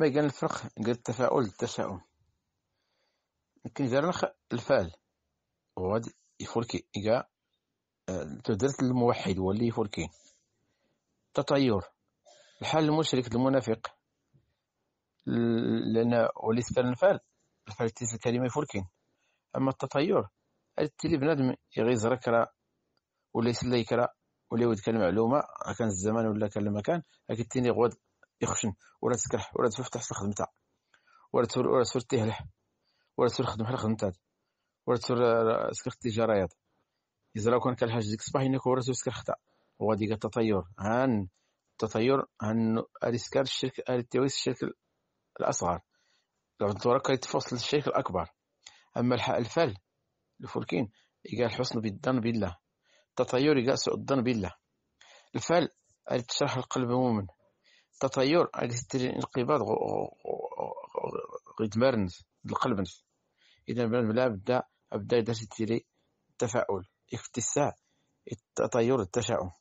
ما كان الفرق قال التفاؤل للتشاؤم كيدير الفعل وغادي يفركي كاع آه، تدرت الموحد هو يفركي التطير الحال المشرك المنافق لان وليس كان الفعل الفعل تيس الكلمه يفركين اما التطير تيلي بنادم يغيز ركرا وليس اللي يكرا ولا يود كان معلومه كان الزمان ولا كان المكان لكن تيني غود يخشن ولا تسكرح ولا تفتح في خدمتها ولا تسور ولا تسور تهلح ولا تسور خدم حل خدمتها ولا تسور آه، سكر التجارة إذا لو كان كالحاج ديك الصباح إنك ولا تسور خطأ وغادي التطير هان التطير هان أريسكار الشرك أريتويس الشرك الأصغر لو تورك تفصل الشرك الأكبر أما الفل الفركين يقال الحسن بالظن بالله التطير يقال سوء الظن بالله الفل أريد تشرح القلب مؤمن التطير اكستري انقباض القلب القلبنس اذا بلا بدا بدا يدير التفاؤل يكفي التطير التشاؤم